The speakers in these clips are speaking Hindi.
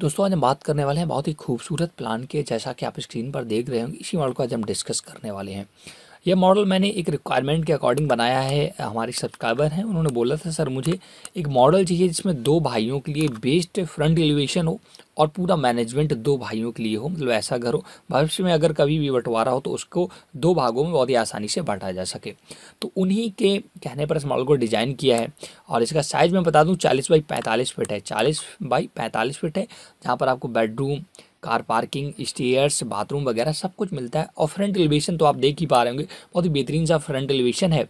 दोस्तों आज हम बात करने वाले हैं बहुत ही खूबसूरत प्लान के जैसा कि आप स्क्रीन पर देख रहे होंगे इसी मॉडल को आज हम डिस्कस करने वाले हैं यह मॉडल मैंने एक रिक्वायरमेंट के अकॉर्डिंग बनाया है हमारे सब्सक्राइबर हैं उन्होंने बोला था सर मुझे एक मॉडल चाहिए जिसमें दो भाइयों के लिए बेस्ट फ्रंट एलिवेशन हो और पूरा मैनेजमेंट दो भाइयों के लिए हो मतलब ऐसा घर हो भविष्य में अगर कभी भी बंटवारा हो तो उसको दो भागों में बहुत ही आसानी से बांटा जा सके तो उन्हीं के कहने पर इस मॉडल को डिज़ाइन किया है और इसका साइज़ मैं बता दूँ चालीस बाई पैंतालीस फिट है चालीस बाई पैंतालीस फिट है जहाँ पर आपको bedroom car parking stairs bathroom वगैरह सब कुछ मिलता है और फ्रंट एलिवेशन तो आप देख ही पा रहे होंगे बहुत ही बेहतरीन सा फ्रंट एलिवेशन है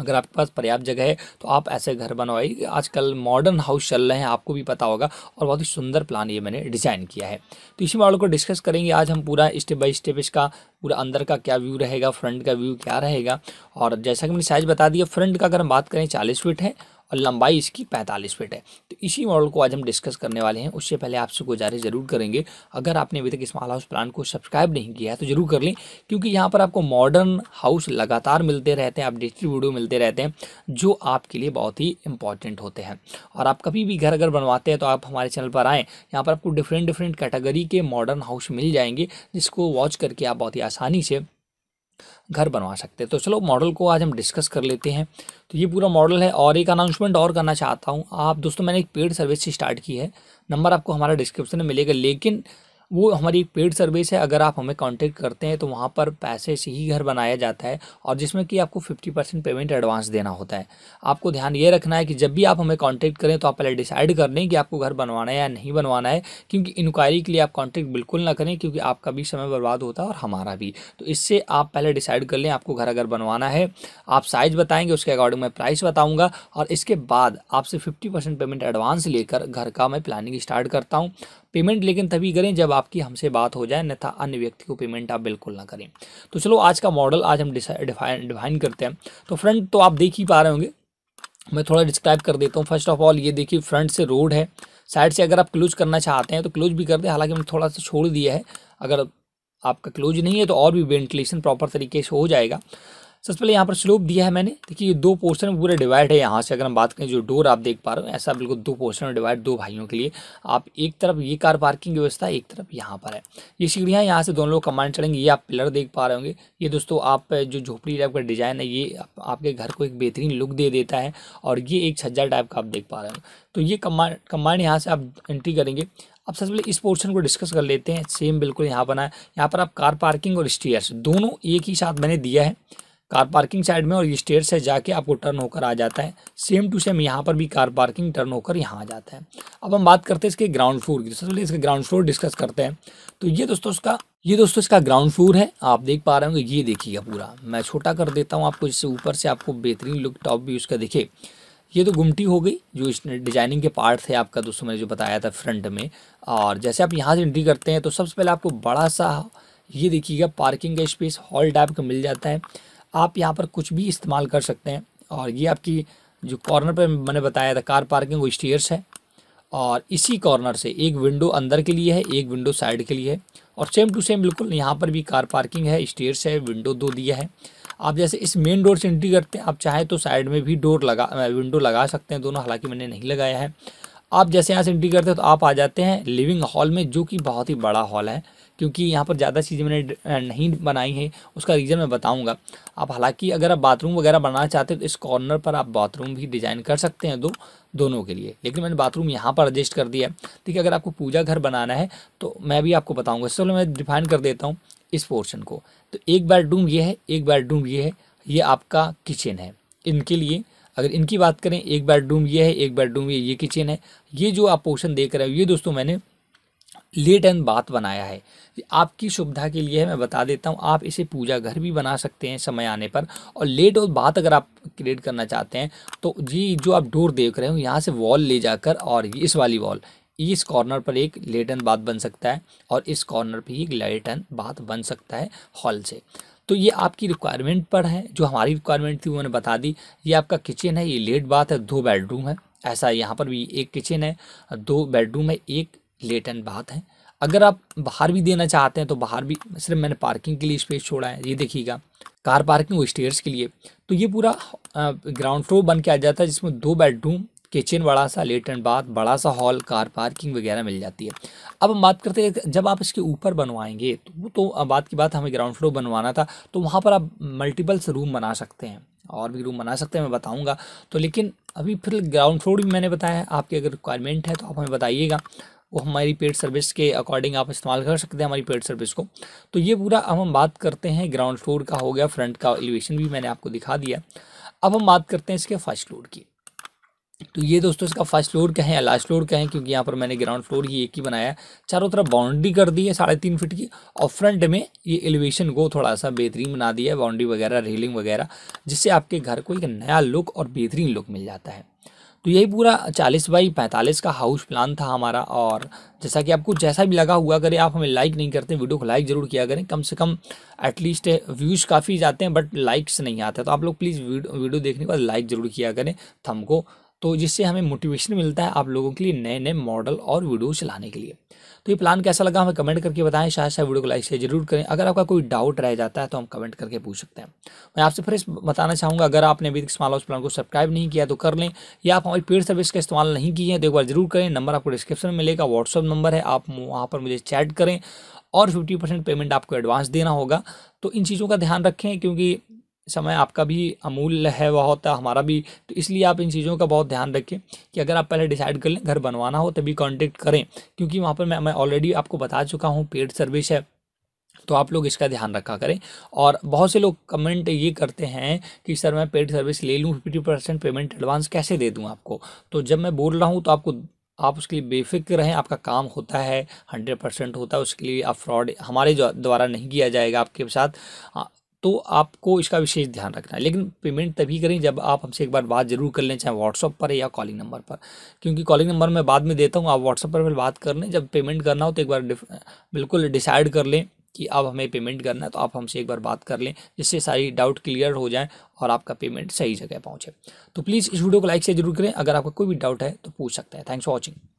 अगर आपके पास पर्याप्त जगह है तो आप ऐसे घर बनवाइए आजकल मॉडर्न हाउस चल रहे हैं आपको भी पता होगा और बहुत ही सुंदर प्लान ये मैंने डिज़ाइन किया है तो इसी मॉडल को डिस्कस करेंगे आज हम पूरा स्टेप बाय स्टेप इसका पूरा अंदर का क्या व्यू रहेगा फ्रंट का व्यू क्या रहेगा और जैसा कि मैंने साइज़ बता दिया फ्रंट का अगर हम बात करें चालीस फीट है और लंबाई इसकी पैंतालीस फीट है तो इसी मॉडल को आज हम डिस्कस करने वाले हैं उससे पहले आपसे गुजारिश ज़रूर करेंगे अगर आपने अभी तक इस हाउस प्लान को सब्सक्राइब नहीं किया है तो ज़रूर कर लें क्योंकि यहाँ पर आपको मॉडर्न हाउस लगातार मिलते रहते हैं अपडेटेड वीडियो मिलते रहते हैं जो आपके लिए बहुत ही इंपॉर्टेंट होते हैं और आप कभी भी घर अगर बनवाते हैं तो आप हमारे चैनल पर आएँ यहाँ पर आपको डिफरेंट डिफरेंट कैटेगरी के मॉडर्न हाउस मिल जाएंगे जिसको वॉच करके आप बहुत ही आसानी से घर बनवा सकते हैं तो चलो मॉडल को आज हम डिस्कस कर लेते हैं तो ये पूरा मॉडल है और एक अनाउंसमेंट और करना चाहता हूँ आप दोस्तों मैंने एक पेड सर्विस से स्टार्ट की है नंबर आपको हमारा डिस्क्रिप्शन में मिलेगा लेकिन वो हमारी पेड सर्विस है अगर आप हमें कांटेक्ट करते हैं तो वहाँ पर पैसे से ही घर बनाया जाता है और जिसमें कि आपको फिफ्टी परसेंट पेमेंट एडवांस देना होता है आपको ध्यान ये रखना है कि जब भी आप हमें कॉन्टैक्ट करें तो आप पहले डिसाइड कर लें कि आपको घर बनवाना है या नहीं बनवाना है क्योंकि इंक्वायरी के लिए आप कॉन्टैक्ट बिल्कुल ना करें क्योंकि आपका भी समय बर्बाद होता है और हमारा भी तो इससे आप पहले डिसाइड कर लें आपको घर अगर बनवाना है आप साइज़ बताएँगे उसके अकॉर्डिंग मैं प्राइस बताऊँगा और इसके बाद आपसे फिफ्टी पेमेंट एडवांस लेकर घर का मैं प्लानिंग स्टार्ट करता हूँ पेमेंट लेकिन तभी करें जब आपकी हमसे बात हो जाए अन्यथा अन्य व्यक्ति को पेमेंट आप बिल्कुल ना करें तो चलो आज का मॉडल आज हम डिफाइन डिफाइन करते हैं तो फ्रंट तो आप देख ही पा रहे होंगे मैं थोड़ा डिस्क्राइब कर देता हूँ फर्स्ट ऑफ ऑल ये देखिए फ्रंट से रोड है साइड से अगर आप क्लोज करना चाहते हैं तो क्लोज भी कर दें हालांकि मैंने थोड़ा सा छोड़ दिया है अगर आपका क्लोज नहीं है तो और भी वेंटिलेशन प्रॉपर तरीके से हो जाएगा सबसे पहले यहाँ पर स्लोप दिया है मैंने देखिए ये दो पोर्शन में पूरा डिवाइड है यहाँ से अगर हम बात करें जो डोर आप देख पा रहे हो ऐसा बिल्कुल दो पोर्शन में डिवाइड दो भाइयों के लिए आप एक तरफ ये कार पार्किंग की व्यवस्था एक तरफ यहाँ पर है ये सीढ़ियाँ यहाँ से दोनों लोग कमांड चढ़ेंगे ये आप पिलर देख पा रहे होंगे ये दोस्तों आप जो झोपड़ी टाइप का डिज़ाइन है ये आपके घर को एक बेहतरीन लुक दे देता है और ये एक छज्जा टाइप का आप देख पा रहे हो तो ये कमांड कमांड यहाँ से आप एंट्री करेंगे अब सबसे पहले इस पोर्शन को डिस्कस कर लेते हैं सेम बिल्कुल यहाँ बना है यहाँ पर आप कार पार्किंग और स्टेयर्स दोनों एक ही साथ मैंने दिया है कार पार्किंग साइड में और ये स्टेयर से जाके आपको टर्न होकर आ जाता है सेम टू सेम यहाँ पर भी कार पार्किंग टर्न होकर यहाँ आ जाता है अब हम बात करते हैं इसके ग्राउंड फ्लोर की सबसे पहले इसका ग्राउंड फ्लोर डिस्कस करते हैं तो ये दोस्तों इसका ये दोस्तों इसका ग्राउंड फ्लोर है आप देख पा रहे होंगे ये देखिएगा पूरा मैं छोटा कर देता हूँ आपको इससे ऊपर से आपको बेहतरीन लुक टॉप भी उसका दिखे ये तो गुमटी हो गई जो इस डिजाइनिंग के पार्ट थे आपका दोस्तों मैंने जो बताया था फ्रंट में और जैसे आप यहाँ से एंट्री करते हैं तो सबसे पहले आपको बड़ा सा ये देखिएगा पार्किंग का स्पेस हॉल टाइप का मिल जाता है आप यहाँ पर कुछ भी इस्तेमाल कर सकते हैं और ये आपकी जो कॉर्नर पर मैंने बताया था कार पार्किंग वो स्टेयर्स है और इसी कॉर्नर से एक विंडो अंदर के लिए है एक विंडो साइड के लिए है और सेम टू सेम बिल्कुल यहाँ पर भी कार पार्किंग है स्टेयर्स है विंडो दो दिया है आप जैसे इस मेन डोर से एंट्री करते हैं आप चाहें तो साइड में भी डोर लगा विंडो लगा सकते हैं दोनों हालांकि मैंने नहीं लगाया है आप जैसे यहाँ से एंट्री करते हैं तो आप आ जाते हैं लिविंग हॉल में जो कि बहुत ही बड़ा हॉल है क्योंकि यहाँ पर ज़्यादा चीज़ें मैंने नहीं बनाई हैं उसका रीज़न मैं बताऊँगा आप हालांकि अगर आप बाथरूम वगैरह बनाना चाहते हो तो इस कॉर्नर पर आप बाथरूम भी डिज़ाइन कर सकते हैं दो दोनों के लिए लेकिन मैंने बाथरूम यहाँ पर एडजस्ट कर दिया है ठीक है अगर आपको पूजा घर बनाना है तो मैं भी आपको बताऊँगा चलो मैं डिफाइन कर देता हूँ इस पोर्शन को तो एक बेडरूम ये है एक बेडरूम ये है ये आपका किचन है इनके लिए अगर इनकी बात करें एक बेडरूम ये है एक बेडरूम ये ये किचन है ये जो आप पोर्शन देख रहे हो ये दोस्तों मैंने लेट एंड बात बनाया है आपकी सुविधा के लिए मैं बता देता हूँ आप इसे पूजा घर भी बना सकते हैं समय आने पर और लेट और बात अगर आप क्रिएट करना चाहते हैं तो ये जो आप डोर देख रहे हो यहाँ से वॉल ले जाकर और ये इस वाली वॉल इस कॉर्नर पर एक एंड बात बन सकता है और इस कॉर्नर पर एक एंड बात बन सकता है हॉल से तो ये आपकी रिक्वायरमेंट पर है जो हमारी रिक्वायरमेंट थी वो मैंने बता दी ये आपका किचन है ये लेट बात है दो बेडरूम है ऐसा यहाँ पर भी एक किचन है दो बेडरूम है एक लेटेंट बात है अगर आप बाहर भी देना चाहते हैं तो बाहर भी सिर्फ मैंने पार्किंग के लिए स्पेस छोड़ा है ये देखिएगा कार पार्किंग और स्टेयर्स के लिए तो ये पूरा ग्राउंड फ्लोर बन के आ जाता है जिसमें दो बेडरूम किचन बड़ा सा लेटन बाथ बड़ा सा हॉल कार पार्किंग वगैरह मिल जाती है अब हम बात करते हैं जब आप इसके ऊपर बनवाएंगे तो वो तो बात की बात हमें ग्राउंड फ्लोर बनवाना था तो वहाँ पर आप मल्टीपल्स रूम बना सकते हैं और भी रूम बना सकते हैं मैं बताऊँगा तो लेकिन अभी फिर ग्राउंड फ्लोर भी मैंने बताया है आपकी अगर रिक्वायरमेंट है तो आप हमें बताइएगा वो हमारी पेड सर्विस के अकॉर्डिंग आप इस्तेमाल कर सकते हैं हमारी पेड सर्विस को तो ये पूरा अब हम बात करते हैं ग्राउंड फ्लोर का हो गया फ्रंट का एलिवेशन भी मैंने आपको दिखा दिया अब हम बात करते हैं इसके फर्स्ट फ्लोर की तो ये दोस्तों इसका फर्स्ट फ्लोर कहें या लास्ट फ्लोर कहें क्योंकि यहाँ पर मैंने ग्राउंड फ्लोर ही एक ही बनाया चारों तरफ बाउंड्री कर दी है साढ़े तीन फिट की और फ्रंट में ये एलिवेशन को थोड़ा सा बेहतरीन बना दिया है बाउंड्री वगैरह रेलिंग वगैरह जिससे आपके घर को एक नया लुक और बेहतरीन लुक मिल जाता है तो यही पूरा चालीस बाई पैंतालीस का हाउस प्लान था हमारा और जैसा कि आपको जैसा भी लगा हुआ करें आप हमें लाइक नहीं करते वीडियो को लाइक ज़रूर किया करें कम से कम एटलीस्ट व्यूज़ काफ़ी जाते हैं बट लाइक्स नहीं आते तो आप लोग प्लीज़ वीडियो देखने के बाद लाइक ज़रूर किया करें थम को तो जिससे हमें मोटिवेशन मिलता है आप लोगों के लिए नए नए मॉडल और वीडियो चलाने के लिए तो ये प्लान कैसा लगा हमें कमेंट करके बताएं शायद शायद वीडियो को लाइक शेयर जरूर करें अगर आपका कोई डाउट रह जाता है तो हम कमेंट करके पूछ सकते हैं मैं आपसे फिर बताना चाहूँगा अगर आपने अभी स्माल हाउस प्लान को सब्सक्राइब नहीं किया तो कर लें या आप हमारी पेड सर्विस का इस्तेमाल नहीं किए हैं तो एक बार जरूर करें नंबर आपको डिस्क्रिप्शन में मिलेगा व्हाट्सअप नंबर है आप वहाँ पर मुझे चैट करें और फिफ्टी परसेंट पेमेंट आपको एडवांस देना होगा तो इन चीज़ों का ध्यान रखें क्योंकि समय आपका भी अमूल्य है वह होता हमारा भी तो इसलिए आप इन चीज़ों का बहुत ध्यान रखें कि अगर आप पहले डिसाइड कर लें घर बनवाना हो तभी कॉन्टेक्ट करें क्योंकि वहाँ पर मैं मैं ऑलरेडी आपको बता चुका हूँ पेड सर्विस है तो आप लोग इसका ध्यान रखा करें और बहुत से लोग कमेंट ये करते हैं कि सर मैं पेड सर्विस ले लूँ फिफ्टी परसेंट पेमेंट एडवांस कैसे दे दूँ आपको तो जब मैं बोल रहा हूँ तो आपको आप उसके लिए बेफिक्र रहें आपका काम होता है हंड्रेड परसेंट होता है उसके लिए आप फ्रॉड हमारे द्वारा नहीं किया जाएगा आपके साथ हाँ, तो आपको इसका विशेष ध्यान रखना है लेकिन पेमेंट तभी करें जब आप हमसे एक बार बात जरूर कर लें चाहे व्हाट्सअप पर या कॉलिंग नंबर पर क्योंकि कॉलिंग नंबर मैं बाद में देता हूँ आप व्हाट्सअप पर बात कर लें जब पेमेंट करना हो तो एक बार बिल्कुल डिसाइड कर लें कि अब हमें पेमेंट करना है तो आप हमसे एक बार बात कर लें जिससे सारी डाउट क्लियर हो जाए और आपका पेमेंट सही जगह पहुँचे तो प्लीज़ इस वीडियो को लाइक से जरूर करें अगर आपका कोई भी डाउट है तो पूछ सकते हैं थैंक्स फॉर वॉचिंग